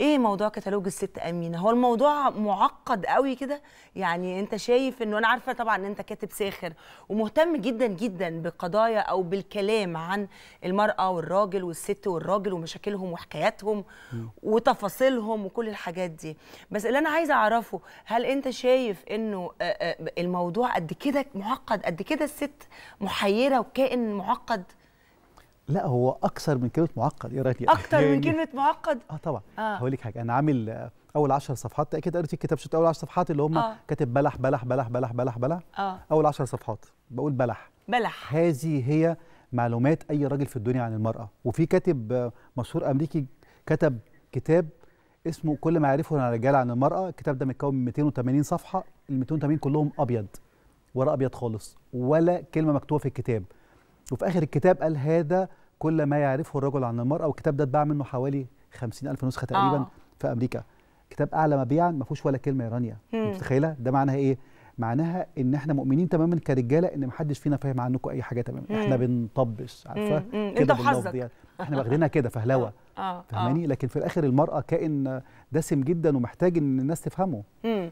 ايه موضوع كتالوج الست امينه هو الموضوع معقد قوي كده يعني انت شايف انه انا عارفه طبعا ان انت كاتب ساخر ومهتم جدا جدا بقضايا او بالكلام عن المراه والراجل والست والراجل ومشاكلهم وحكاياتهم وتفاصيلهم وكل الحاجات دي بس اللي انا عايزه اعرفه هل انت شايف انه آه، آه، الموضوع قد كده معقد قد كده الست محيره وكائن معقد لا هو اكثر من كلمه معقد ايه رايك اكثر من كلمه معقد اه طبعا آه. هقول لك حاجه انا عامل آه، اول 10 صفحات اكيد قريت الكتاب شفت اول 10 صفحات اللي هم آه. كاتب بلح بلح بلح بلح بلح بلح آه. اول 10 صفحات بقول بلح بلح هذه هي معلومات اي راجل في الدنيا عن المراه وفي كاتب آه، مشهور امريكي كتب كتاب اسمه كل ما يعرفه الرجال عن المراه الكتاب ده متكون من 280 صفحه ال 280 كلهم ابيض ورق ابيض خالص ولا كلمه مكتوبه في الكتاب وفي اخر الكتاب قال هذا كل ما يعرفه الرجل عن المرأة والكتاب ده اتباع منه حوالي 50 ألف نسخة آه. تقريبا آه. في أمريكا كتاب أعلى مبيعا ما فيهوش ولا كلمة إيرانية متخيلة ده معناها إيه؟ معناها ان احنا مؤمنين تماما كرجاله ان محدش فينا فاهم عنكم اي حاجه تماما احنا بنطبش عارفه كده باللفظ يعني احنا واخدينها كده فهلوه آه. آه، فهماني لكن في الاخر المراه كائن دسم جدا ومحتاج ان الناس تفهمه